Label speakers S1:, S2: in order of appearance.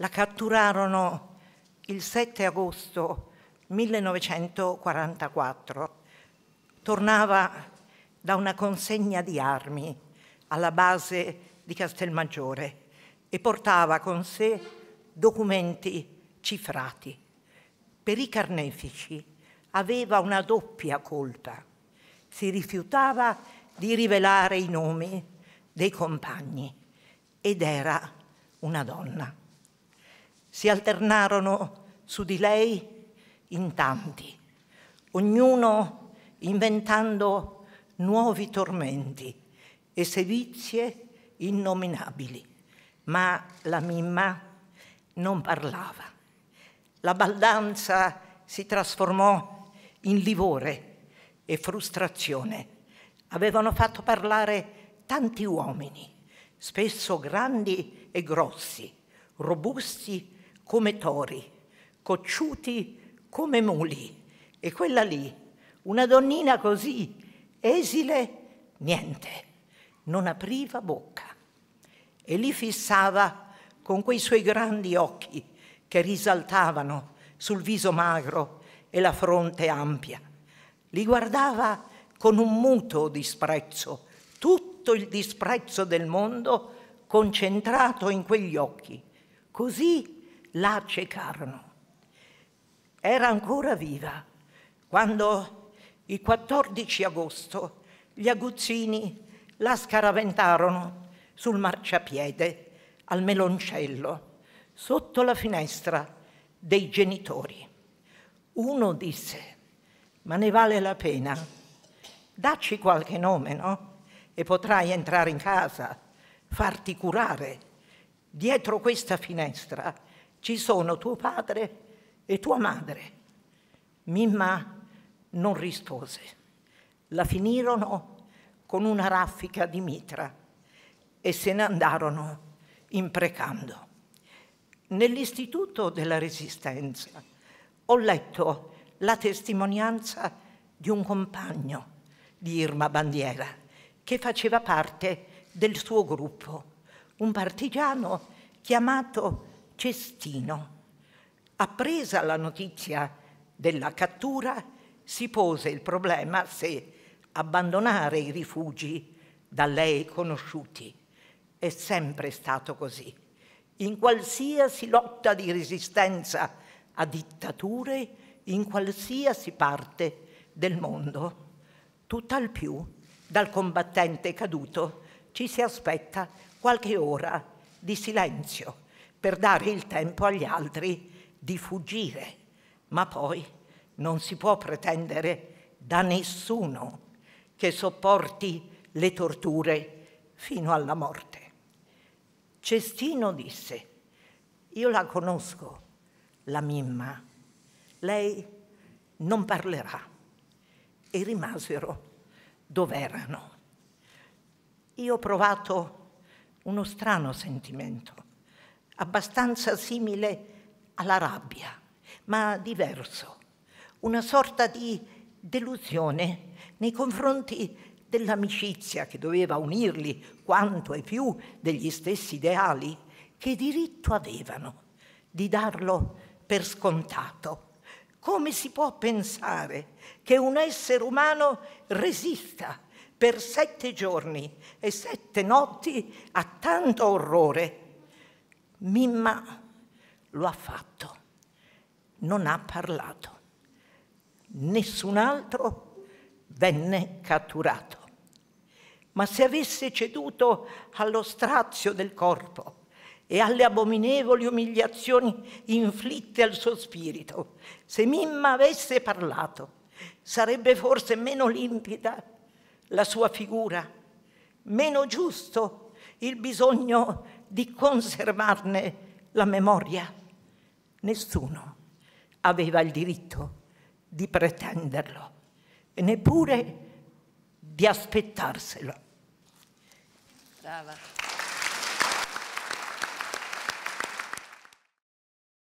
S1: La catturarono il 7 agosto 1944. Tornava da una consegna di armi alla base di Castelmaggiore e portava con sé documenti cifrati. Per i carnefici aveva una doppia colpa. Si rifiutava di rivelare i nomi dei compagni ed era una donna si alternarono su di lei in tanti, ognuno inventando nuovi tormenti e sevizie innominabili. Ma la Mimma non parlava. La baldanza si trasformò in livore e frustrazione. Avevano fatto parlare tanti uomini, spesso grandi e grossi, robusti e come tori, cocciuti come muli. E quella lì, una donnina così, esile, niente, non apriva bocca. E li fissava con quei suoi grandi occhi che risaltavano sul viso magro e la fronte ampia. Li guardava con un muto disprezzo, tutto il disprezzo del mondo concentrato in quegli occhi, così la accecarono. Era ancora viva quando il 14 agosto gli aguzzini la scaraventarono sul marciapiede al meloncello sotto la finestra dei genitori. Uno disse, ma ne vale la pena, dacci qualche nome, no? E potrai entrare in casa, farti curare. Dietro questa finestra ci sono tuo padre e tua madre, Mimma non rispose. La finirono con una raffica di mitra e se ne andarono imprecando. Nell'Istituto della Resistenza ho letto la testimonianza di un compagno di Irma Bandiera che faceva parte del suo gruppo, un partigiano chiamato cestino. Appresa la notizia della cattura, si pose il problema se abbandonare i rifugi da lei conosciuti. È sempre stato così. In qualsiasi lotta di resistenza a dittature, in qualsiasi parte del mondo, tutt'al più dal combattente caduto ci si aspetta qualche ora di silenzio per dare il tempo agli altri di fuggire, ma poi non si può pretendere da nessuno che sopporti le torture fino alla morte. Cestino disse, io la conosco, la Mimma, lei non parlerà. E rimasero dove erano. Io ho provato uno strano sentimento abbastanza simile alla rabbia, ma diverso, una sorta di delusione nei confronti dell'amicizia che doveva unirli quanto e più degli stessi ideali che diritto avevano di darlo per scontato. Come si può pensare che un essere umano resista per sette giorni e sette notti a tanto orrore Mimma lo ha fatto, non ha parlato. Nessun altro venne catturato. Ma se avesse ceduto allo strazio del corpo, e alle abominevoli umiliazioni inflitte al suo spirito. Se Mimma avesse parlato, sarebbe forse meno limpida la sua figura, meno giusto il bisogno di di conservarne la memoria. Nessuno aveva il diritto di pretenderlo e neppure di aspettarselo. Brava.